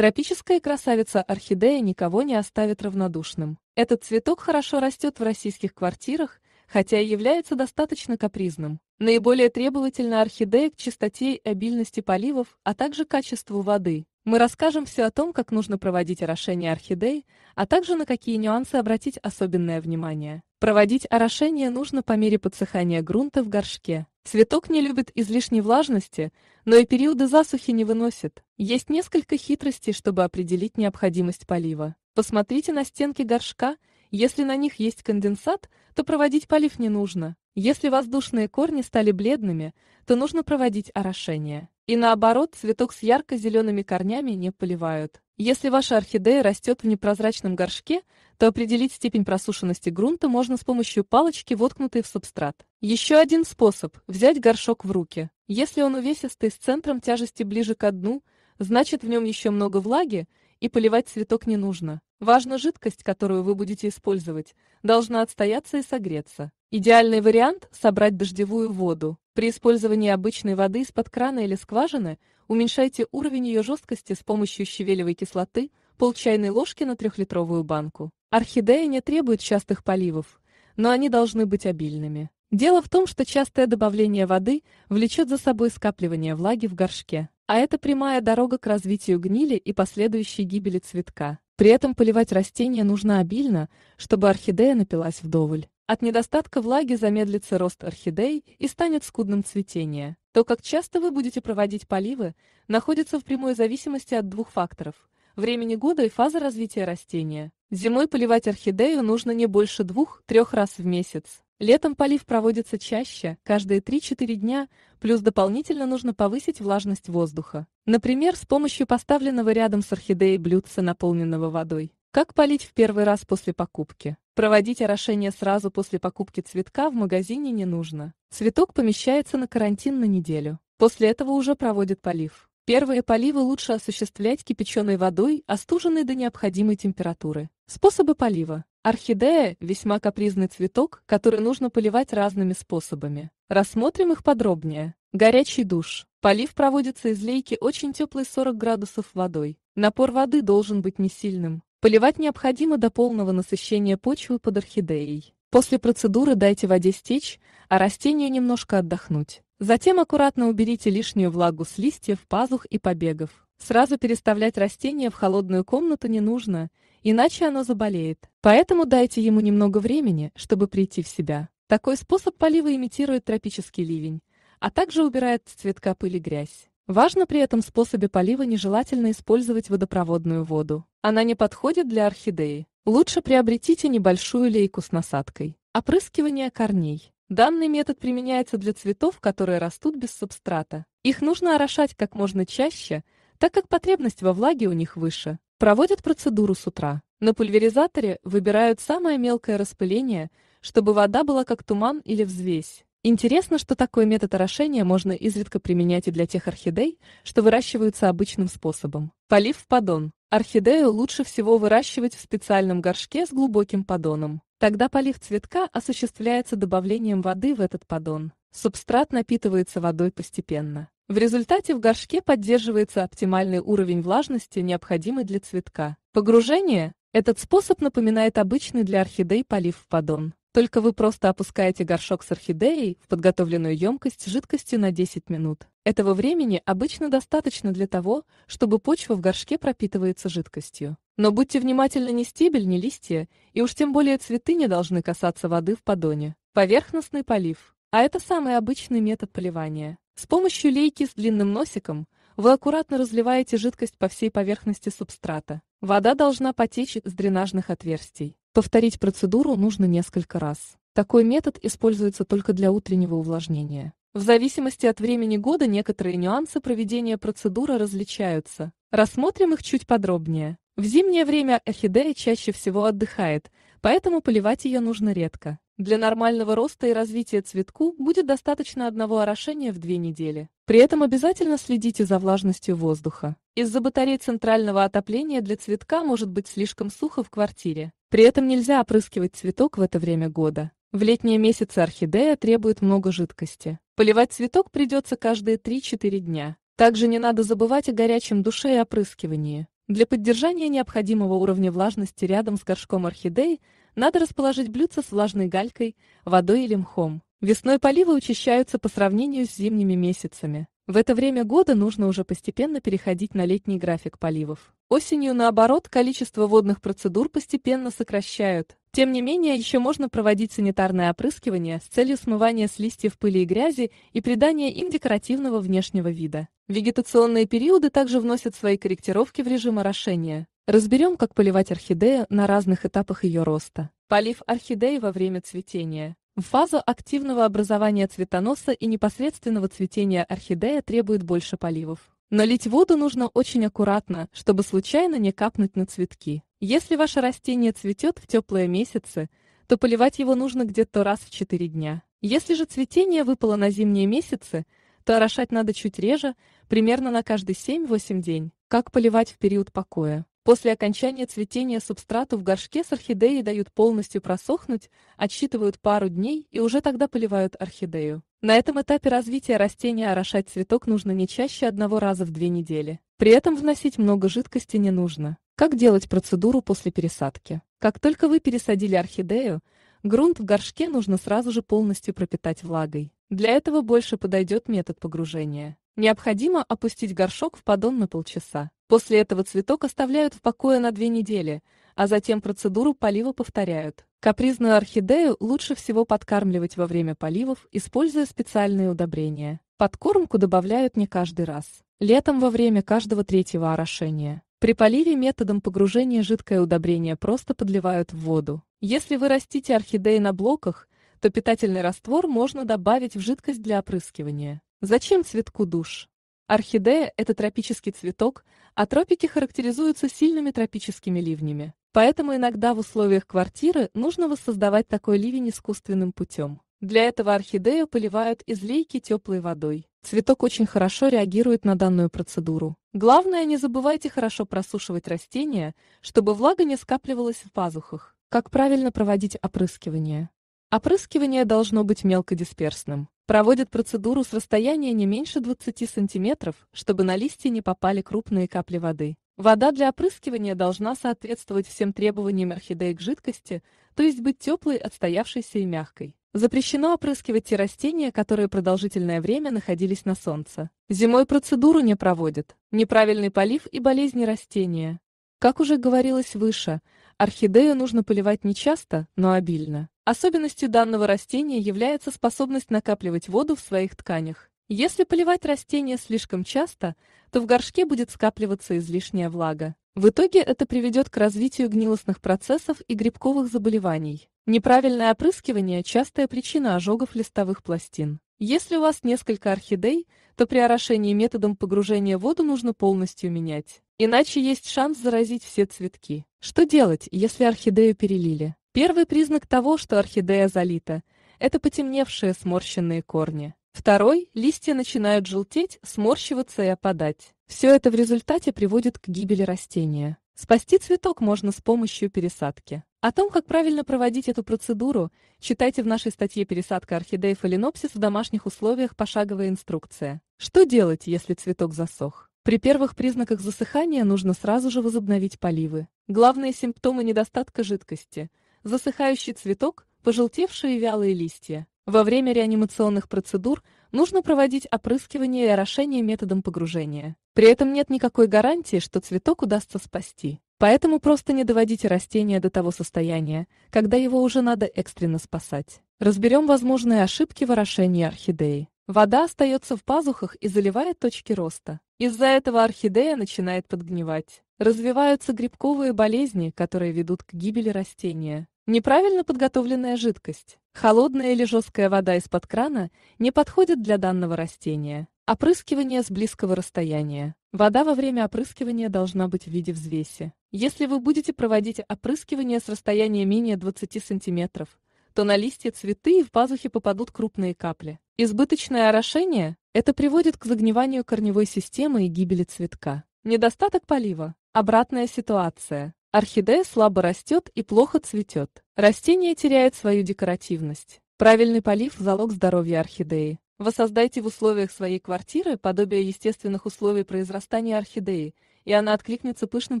Тропическая красавица-орхидея никого не оставит равнодушным. Этот цветок хорошо растет в российских квартирах, хотя и является достаточно капризным. Наиболее требовательна орхидея к чистоте и обильности поливов, а также качеству воды. Мы расскажем все о том, как нужно проводить орошение орхидей, а также на какие нюансы обратить особенное внимание. Проводить орошение нужно по мере подсыхания грунта в горшке. Цветок не любит излишней влажности, но и периоды засухи не выносит. Есть несколько хитростей, чтобы определить необходимость полива. Посмотрите на стенки горшка, если на них есть конденсат, то проводить полив не нужно. Если воздушные корни стали бледными, то нужно проводить орошение. И наоборот, цветок с ярко-зелеными корнями не поливают. Если ваша орхидея растет в непрозрачном горшке, то определить степень просушенности грунта можно с помощью палочки, воткнутой в субстрат. Еще один способ – взять горшок в руки. Если он увесистый с центром тяжести ближе к дну, значит в нем еще много влаги, и поливать цветок не нужно. Важно, жидкость, которую вы будете использовать, должна отстояться и согреться. Идеальный вариант – собрать дождевую воду. При использовании обычной воды из-под крана или скважины – Уменьшайте уровень ее жесткости с помощью щавелевой кислоты, пол чайной ложки на трехлитровую банку. Орхидеи не требуют частых поливов, но они должны быть обильными. Дело в том, что частое добавление воды влечет за собой скапливание влаги в горшке, а это прямая дорога к развитию гнили и последующей гибели цветка. При этом поливать растение нужно обильно, чтобы орхидея напилась вдоволь. От недостатка влаги замедлится рост орхидей и станет скудным цветение. То, как часто вы будете проводить поливы, находится в прямой зависимости от двух факторов – времени года и фазы развития растения. Зимой поливать орхидею нужно не больше двух-трех раз в месяц. Летом полив проводится чаще, каждые 3-4 дня, плюс дополнительно нужно повысить влажность воздуха. Например, с помощью поставленного рядом с орхидеей блюдца, наполненного водой. Как полить в первый раз после покупки? Проводить орошение сразу после покупки цветка в магазине не нужно. Цветок помещается на карантин на неделю. После этого уже проводит полив. Первые поливы лучше осуществлять кипяченой водой, остуженной до необходимой температуры. Способы полива. Орхидея – весьма капризный цветок, который нужно поливать разными способами. Рассмотрим их подробнее. Горячий душ. Полив проводится из лейки очень теплой 40 градусов водой. Напор воды должен быть не сильным. Поливать необходимо до полного насыщения почвы под орхидеей. После процедуры дайте воде стечь, а растению немножко отдохнуть. Затем аккуратно уберите лишнюю влагу с листьев, пазух и побегов. Сразу переставлять растение в холодную комнату не нужно, иначе оно заболеет. Поэтому дайте ему немного времени, чтобы прийти в себя. Такой способ полива имитирует тропический ливень, а также убирает с цветка пыль и грязь. Важно при этом способе полива нежелательно использовать водопроводную воду. Она не подходит для орхидеи. Лучше приобретите небольшую лейку с насадкой. Опрыскивание корней. Данный метод применяется для цветов, которые растут без субстрата. Их нужно орошать как можно чаще, так как потребность во влаге у них выше. Проводят процедуру с утра. На пульверизаторе выбирают самое мелкое распыление, чтобы вода была как туман или взвесь. Интересно, что такой метод орошения можно изредка применять и для тех орхидей, что выращиваются обычным способом. Полив в поддон. Орхидею лучше всего выращивать в специальном горшке с глубоким поддоном. Тогда полив цветка осуществляется добавлением воды в этот поддон. Субстрат напитывается водой постепенно. В результате в горшке поддерживается оптимальный уровень влажности, необходимый для цветка. Погружение – этот способ напоминает обычный для орхидей полив в поддон. Только вы просто опускаете горшок с орхидеей в подготовленную емкость с жидкостью на 10 минут. Этого времени обычно достаточно для того, чтобы почва в горшке пропитывается жидкостью. Но будьте внимательны, ни стебель, ни листья, и уж тем более цветы не должны касаться воды в подоне. Поверхностный полив. А это самый обычный метод поливания. С помощью лейки с длинным носиком вы аккуратно разливаете жидкость по всей поверхности субстрата. Вода должна потечь с дренажных отверстий. Повторить процедуру нужно несколько раз. Такой метод используется только для утреннего увлажнения. В зависимости от времени года некоторые нюансы проведения процедуры различаются. Рассмотрим их чуть подробнее. В зимнее время орхидея чаще всего отдыхает, поэтому поливать ее нужно редко. Для нормального роста и развития цветку будет достаточно одного орошения в две недели. При этом обязательно следите за влажностью воздуха. Из-за батарей центрального отопления для цветка может быть слишком сухо в квартире. При этом нельзя опрыскивать цветок в это время года. В летние месяцы орхидея требует много жидкости. Поливать цветок придется каждые 3-4 дня. Также не надо забывать о горячем душе и опрыскивании. Для поддержания необходимого уровня влажности рядом с горшком орхидей – надо расположить блюдце с влажной галькой, водой или мхом. Весной поливы учащаются по сравнению с зимними месяцами. В это время года нужно уже постепенно переходить на летний график поливов. Осенью, наоборот, количество водных процедур постепенно сокращают. Тем не менее, еще можно проводить санитарное опрыскивание с целью смывания с листьев пыли и грязи и придания им декоративного внешнего вида. Вегетационные периоды также вносят свои корректировки в режим орошения. Разберем, как поливать орхидею на разных этапах ее роста. Полив орхидеи во время цветения. В фазу активного образования цветоноса и непосредственного цветения орхидея требует больше поливов. Налить воду нужно очень аккуратно, чтобы случайно не капнуть на цветки. Если ваше растение цветет в теплые месяцы, то поливать его нужно где-то раз в 4 дня. Если же цветение выпало на зимние месяцы, то орошать надо чуть реже, примерно на каждый 7-8 день. Как поливать в период покоя? После окончания цветения субстрату в горшке с орхидеей дают полностью просохнуть, отсчитывают пару дней и уже тогда поливают орхидею. На этом этапе развития растения орошать цветок нужно не чаще одного раза в две недели. При этом вносить много жидкости не нужно. Как делать процедуру после пересадки? Как только вы пересадили орхидею, грунт в горшке нужно сразу же полностью пропитать влагой. Для этого больше подойдет метод погружения. Необходимо опустить горшок в поддон на полчаса. После этого цветок оставляют в покое на две недели, а затем процедуру полива повторяют. Капризную орхидею лучше всего подкармливать во время поливов, используя специальные удобрения. Подкормку добавляют не каждый раз. Летом во время каждого третьего орошения. При поливе методом погружения жидкое удобрение просто подливают в воду. Если вы растите орхидеи на блоках, то питательный раствор можно добавить в жидкость для опрыскивания. Зачем цветку душ? Орхидея – это тропический цветок, а тропики характеризуются сильными тропическими ливнями. Поэтому иногда в условиях квартиры нужно воссоздавать такой ливень искусственным путем. Для этого орхидею поливают из лейки теплой водой. Цветок очень хорошо реагирует на данную процедуру. Главное, не забывайте хорошо просушивать растения, чтобы влага не скапливалась в пазухах. Как правильно проводить опрыскивание? Опрыскивание должно быть мелкодисперсным. Проводят процедуру с расстояния не меньше 20 сантиметров, чтобы на листья не попали крупные капли воды. Вода для опрыскивания должна соответствовать всем требованиям орхидеи к жидкости, то есть быть теплой, отстоявшейся и мягкой. Запрещено опрыскивать те растения, которые продолжительное время находились на солнце. Зимой процедуру не проводят. Неправильный полив и болезни растения. Как уже говорилось выше, Орхидею нужно поливать не часто, но обильно. Особенностью данного растения является способность накапливать воду в своих тканях. Если поливать растение слишком часто, то в горшке будет скапливаться излишняя влага. В итоге это приведет к развитию гнилостных процессов и грибковых заболеваний. Неправильное опрыскивание – частая причина ожогов листовых пластин. Если у вас несколько орхидей, то при орошении методом погружения воду нужно полностью менять. Иначе есть шанс заразить все цветки. Что делать, если орхидею перелили? Первый признак того, что орхидея залита, это потемневшие сморщенные корни. Второй – листья начинают желтеть, сморщиваться и опадать. Все это в результате приводит к гибели растения. Спасти цветок можно с помощью пересадки. О том, как правильно проводить эту процедуру, читайте в нашей статье «Пересадка орхидеи фаленопсис в домашних условиях. Пошаговая инструкция». Что делать, если цветок засох? При первых признаках засыхания нужно сразу же возобновить поливы. Главные симптомы недостатка жидкости – засыхающий цветок, пожелтевшие вялые листья. Во время реанимационных процедур нужно проводить опрыскивание и орошение методом погружения. При этом нет никакой гарантии, что цветок удастся спасти. Поэтому просто не доводите растение до того состояния, когда его уже надо экстренно спасать. Разберем возможные ошибки в орошении орхидеи. Вода остается в пазухах и заливает точки роста. Из-за этого орхидея начинает подгнивать. Развиваются грибковые болезни, которые ведут к гибели растения. Неправильно подготовленная жидкость, холодная или жесткая вода из-под крана не подходит для данного растения. Опрыскивание с близкого расстояния. Вода во время опрыскивания должна быть в виде взвеси. Если вы будете проводить опрыскивание с расстояния менее 20 сантиметров, то на листья цветы и в пазухи попадут крупные капли. Избыточное орошение – это приводит к загниванию корневой системы и гибели цветка. Недостаток полива – обратная ситуация. Орхидея слабо растет и плохо цветет. Растение теряет свою декоративность. Правильный полив – залог здоровья орхидеи. Воссоздайте в условиях своей квартиры подобие естественных условий произрастания орхидеи, и она откликнется пышным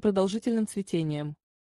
продолжительным цветением.